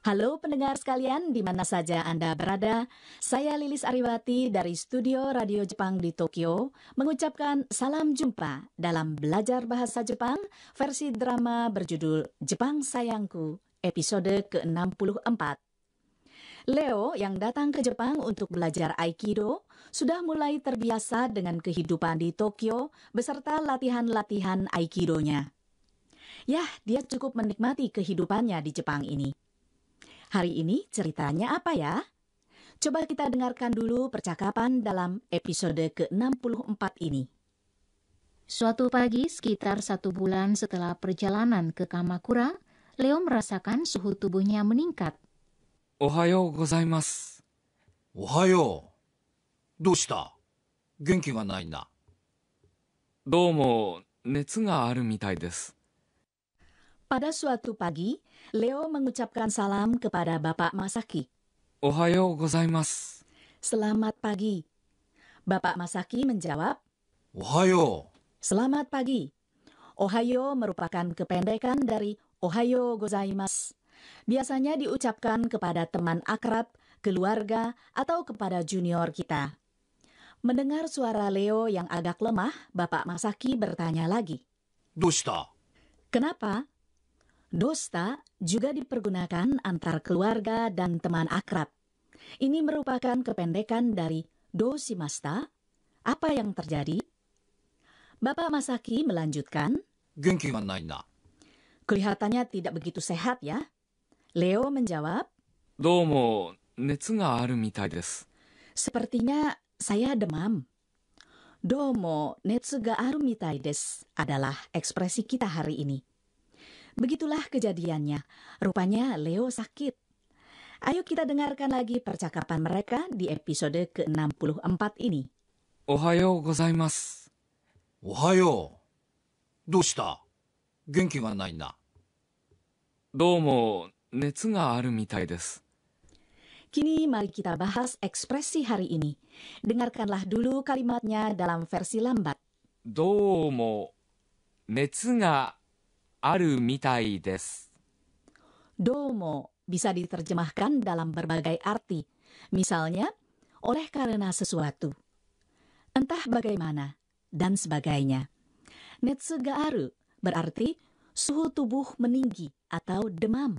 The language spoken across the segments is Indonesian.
Halo pendengar sekalian, di mana saja Anda berada, saya Lilis Ariwati dari Studio Radio Jepang di Tokyo mengucapkan salam jumpa dalam Belajar Bahasa Jepang versi drama berjudul Jepang Sayangku, episode ke-64. Leo yang datang ke Jepang untuk belajar Aikido sudah mulai terbiasa dengan kehidupan di Tokyo beserta latihan-latihan Aikidonya. Yah, dia cukup menikmati kehidupannya di Jepang ini. Hari ini ceritanya apa ya? Coba kita dengarkan dulu percakapan dalam episode ke-64 ini. Suatu pagi sekitar satu bulan setelah perjalanan ke Kamakura, Leo merasakan suhu tubuhnya meningkat. Ohayo gozaimasu. Ohayo. Doshita? Genki ga nai na. Domo netsu ga aru mitai desu. Pada suatu pagi, Leo mengucapkan salam kepada Bapak Masaki. Ohayo gozaimasu. Selamat pagi. Bapak Masaki menjawab, Ohayo. Selamat pagi. Ohayo merupakan kependekan dari Ohayo gozaimasu. Biasanya diucapkan kepada teman akrab, keluarga, atau kepada junior kita. Mendengar suara Leo yang agak lemah, Bapak Masaki bertanya lagi. Dusta. Kenapa? Dosta juga dipergunakan antar keluarga dan teman akrab. Ini merupakan kependekan dari dosimasta. Apa yang terjadi? Bapak Masaki melanjutkan. Kelihatannya tidak begitu sehat ya. Leo menjawab. Domo, netsu ga aru mitai desu. Sepertinya saya demam. Domo, netsu ga aru mitai desu adalah ekspresi kita hari ini. Begitulah kejadiannya. Rupanya Leo sakit. Ayo kita dengarkan lagi percakapan mereka di episode ke-64 ini. Ohayo gozaimasu. Ohayo. Doshita? Genki ga nai na. Domo, netsu ga aru mitai desu. Kini mari kita bahas ekspresi hari ini. Dengarkanlah dulu kalimatnya dalam versi lambat. Domo, netsu ga あるみたいです。Domo bisa diterjemahkan dalam berbagai arti. Misalnya, oleh karena sesuatu. Entah bagaimana, dan sebagainya. Netsuga aru berarti suhu tubuh meninggi atau demam.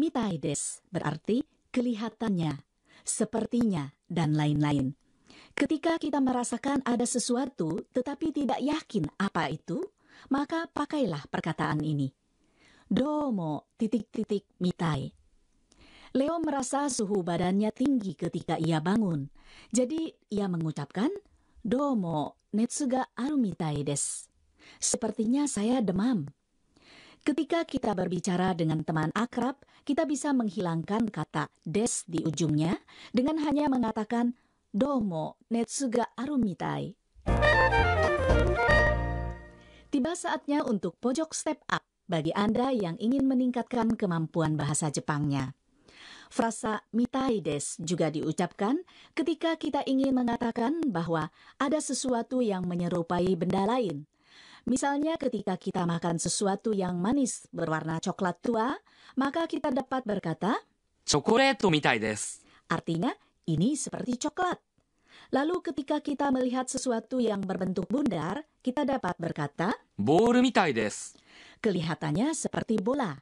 Mitaides berarti kelihatannya, sepertinya, dan lain-lain. Ketika kita merasakan ada sesuatu tetapi tidak yakin apa itu, maka pakailah perkataan ini. Domo titik-titik mitai. Leo merasa suhu badannya tinggi ketika ia bangun. Jadi ia mengucapkan, Domo netsuga arumitai des. Sepertinya saya demam. Ketika kita berbicara dengan teman akrab, kita bisa menghilangkan kata des di ujungnya dengan hanya mengatakan domo netsuga arumitai. Tiba saatnya untuk pojok step up bagi Anda yang ingin meningkatkan kemampuan bahasa Jepangnya. Frasa mitai des juga diucapkan ketika kita ingin mengatakan bahwa ada sesuatu yang menyerupai benda lain. Misalnya ketika kita makan sesuatu yang manis berwarna coklat tua, maka kita dapat berkata, Chokoreto mitai des. Artinya, ini seperti coklat. Lalu ketika kita melihat sesuatu yang berbentuk bundar, kita dapat berkata, Bol mitai desu. Kelihatannya seperti bola.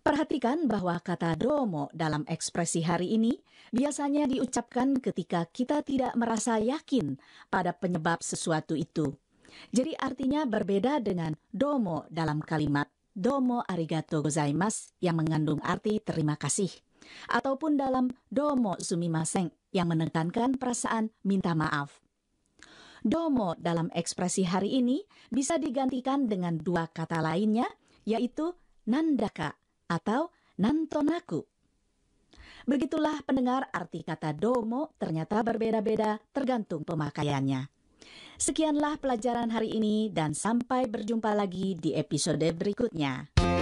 Perhatikan bahwa kata domo dalam ekspresi hari ini biasanya diucapkan ketika kita tidak merasa yakin pada penyebab sesuatu itu. Jadi artinya berbeda dengan domo dalam kalimat domo arigato gozaimasu yang mengandung arti terima kasih. Ataupun dalam domo sumimaseng yang menekankan perasaan minta maaf. Domo dalam ekspresi hari ini bisa digantikan dengan dua kata lainnya, yaitu nandaka atau nantonaku. Begitulah pendengar arti kata domo ternyata berbeda-beda tergantung pemakaiannya. Sekianlah pelajaran hari ini dan sampai berjumpa lagi di episode berikutnya.